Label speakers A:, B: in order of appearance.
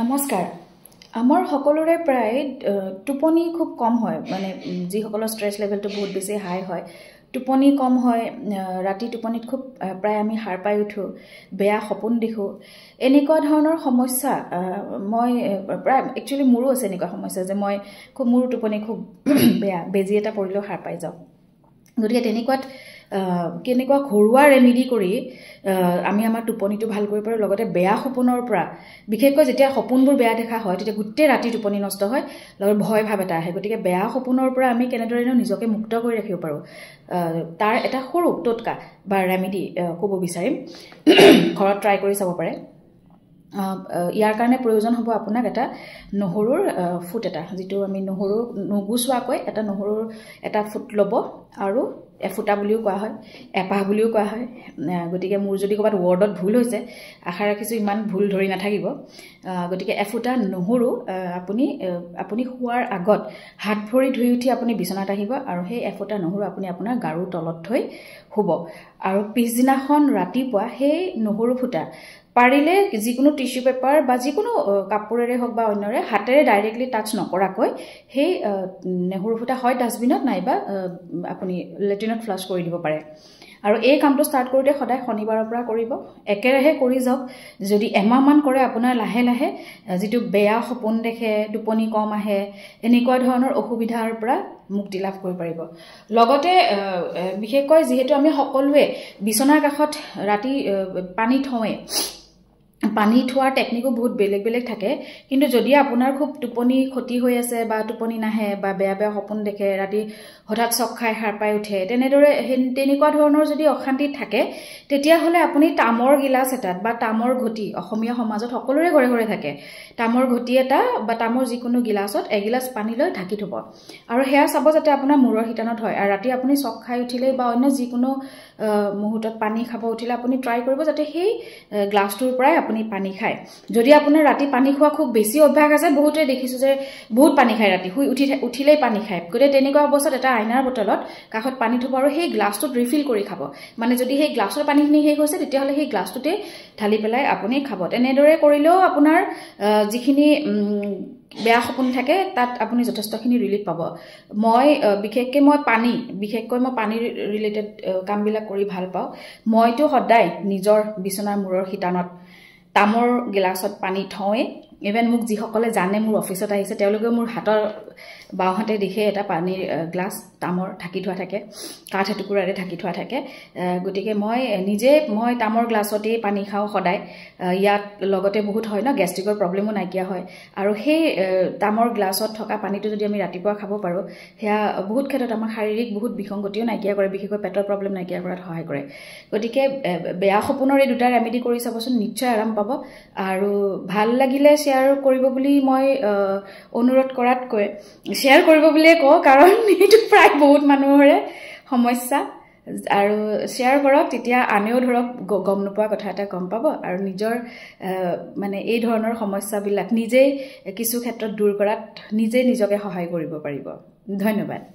A: নমস্কাৰ আমাৰ সকলোৰে প্ৰায় টোপনি খুব কম হয় মানে যিসকলৰ ষ্ট্ৰেছ লেভেলটো বহুত বেছি হাই হয় টোপনি কম হয় ৰাতি টোপনিত খুব প্ৰায় আমি সাৰ পাই উঠোঁ বেয়া সপোন দেখোঁ এনেকুৱা ধৰণৰ সমস্যা মই প্ৰায় একচুৱেলি মোৰো আছে এনেকুৱা সমস্যা যে মই খুব মোৰো টোপনি খুব বেয়া বেজী এটা পৰিলেও সাৰ পাই যাওঁ গতিকে তেনেকুৱাত কেনেকুৱা ঘৰুৱা ৰেমেডি কৰি আমি আমাৰ টোপনিটো ভাল কৰিব পাৰোঁ লগতে বেয়া সপোনৰ পৰা বিশেষকৈ যেতিয়া সপোনবোৰ বেয়া দেখা হয় তেতিয়া গোটেই ৰাতি টোপনি নষ্ট হয় লগতে ভয় ভাৱ এটা আহে গতিকে বেয়া সপোনৰ পৰা আমি কেনেদৰেনো নিজকে মুক্ত কৰি ৰাখিব পাৰোঁ তাৰ এটা সৰু টোটকা বা ৰেমেডি ক'ব বিচাৰিম ঘৰত ট্ৰাই কৰি চাব পাৰে ইয়াৰ কাৰণে প্ৰয়োজন হ'ব আপোনাক এটা নহৰুৰ ফুট এটা যিটো আমি নহৰু নুগুচোৱাকৈ এটা নহৰুৰ এটা ফুট ল'ব আৰু এফুটা বুলিও কোৱা হয় এপাহ বুলিও কোৱা হয় গতিকে মোৰ যদি ক'ৰবাত ৱৰ্ডত ভুল হৈছে আশা ৰাখিছোঁ ইমান ভুল ধৰি নাথাকিব গতিকে এফুটা নহৰু আপুনি আপুনি শোৱাৰ আগত হাত ভৰি ধুই উঠি আপুনি বিচনাত আহিব আৰু সেই এফুটা নহৰু আপুনি আপোনাৰ গাৰুৰ তলত থৈ শুব আৰু পিছদিনাখন ৰাতিপুৱা সেই নহৰু ফুটা পাৰিলে যিকোনো টিচু পেপাৰ বা যিকোনো কাপোৰেৰে হওক বা অন্যৰে হাতেৰে ডাইৰেক্টলি টাচ নকৰাকৈ সেই নেহৰু সূতা হয় ডাষ্টবিনত নাইবা আপুনি লেট্ৰিনত ফ্লাছ কৰি দিব পাৰে আৰু এই কামটো ষ্টাৰ্ট কৰোঁতে সদায় শনিবাৰৰ পৰা কৰিব একেৰাহে কৰি যাওক যদি এমাহমান কৰে আপোনাৰ লাহে লাহে যিটো বেয়া সপোন দেখে টোপনি কম আহে এনেকুৱা ধৰণৰ অসুবিধাৰ পৰা মুক্তি লাভ কৰিব পাৰিব লগতে বিশেষকৈ যিহেতু আমি সকলোৱে বিচনাৰ কাষত ৰাতি পানী থওঁৱে পানী থোৱাৰ টেকনিকো বহুত বেলেগ বেলেগ থাকে কিন্তু যদি আপোনাৰ খুব টোপনি ক্ষতি হৈ আছে বা টোপনি নাহে বা বেয়া বেয়া সপোন দেখে ৰাতি হঠাৎ চক খাই সাৰ পাই উঠে তেনেদৰে তেনেকুৱা ধৰণৰ যদি অশান্তি থাকে তেতিয়াহ'লে আপুনি তামৰ গিলাচ এটাত বা তামৰ ঘটি অসমীয়া সমাজত সকলোৰে ঘৰে ঘৰে থাকে তামৰ ঘটি এটা বা তামৰ যিকোনো গিলাচত এগিলাচ পানী লৈ ঢাকি থ'ব আৰু সেয়া চাব যাতে আপোনাৰ মূৰৰ শিতানত হয় আৰু ৰাতি আপুনি চক খাই উঠিলে বা অন্য যিকোনো মুহূৰ্তত পানী খাব উঠিলে আপুনি ট্ৰাই কৰিব যাতে সেই গ্লাছটোৰ পৰাই আপুনি পানী খায় যদি আপোনাৰ ৰাতি পানী খোৱা খুব বেছি অভ্যাস আছে বহুতে দেখিছোঁ যে বহুত পানী খায় ৰাতি শুই উঠি উঠিলেই পানী খায় গতিকে তেনেকুৱা অৱস্থাত এটা আইনাৰ বটলত কাষত পানী থ'ব আৰু সেই গ্লাছটোত ৰিফিল কৰি খাব মানে যদি সেই গ্লাছৰ পানীখিনি শেষ হৈছে তেতিয়াহ'লে সেই গ্লাছটোতে ঢালি পেলাই আপুনি খাব তেনেদৰে কৰিলেও আপোনাৰ যিখিনি বেয়া সপোন থাকে তাত আপুনি যথেষ্টখিনি ৰিলিফ পাব মই বিশেষকৈ মই পানী বিশেষকৈ মই পানীৰ ৰিলেটেড কামবিলাক কৰি ভাল পাওঁ মইতো সদায় নিজৰ বিচনাৰ মূৰৰ শিতানত তামৰ গিলাচত পানী থওঁৱেই ইভেন মোক যিসকলে জানে মোৰ অফিচত আহিছে তেওঁলোকেও মোৰ হাতৰ বাওঁহাতে দিশে এটা পানীৰ গ্লাছ তামৰ ঢাকি থোৱা থাকে কাঠ এটুকুৰাৰে ঢাকি থোৱা থাকে গতিকে মই নিজে মই তামৰ গ্লাছতেই পানী খাওঁ সদায় ইয়াত লগতে বহুত হয় ন গেষ্ট্ৰিকৰ প্ৰব্লেমো নাইকিয়া হয় আৰু সেই তামৰ গ্লাছত থকা পানীটো যদি আমি ৰাতিপুৱা খাব পাৰোঁ সেয়া বহুত ক্ষেত্ৰত আমাৰ শাৰীৰিক বহুত বিসংগতিও নাইকিয়া কৰে বিশেষকৈ পেটৰ প্ৰব্লেম নাইকিয়া কৰাত সহায় কৰে গতিকে বেয়া সপোনৰ এই দুটা ৰেমেডি কৰি চাবচোন নিশ্চয় আৰাম পাব আৰু ভাল লাগিলে শ্বেয়াৰ কৰিব বুলি মই অনুৰোধ কৰাতকৈ শ্বেয়াৰ কৰিব বুলিয়ে কওঁ কাৰণ এইটো প্ৰায় বহুত মানুহৰে সমস্যা আৰু শ্বেয়াৰ কৰক তেতিয়া আনেও ধৰক গম নোপোৱা কথা এটা গম পাব আৰু নিজৰ মানে এই ধৰণৰ সমস্যাবিলাক নিজেই কিছু ক্ষেত্ৰত দূৰ কৰাত নিজেই নিজকে সহায় কৰিব পাৰিব ধন্যবাদ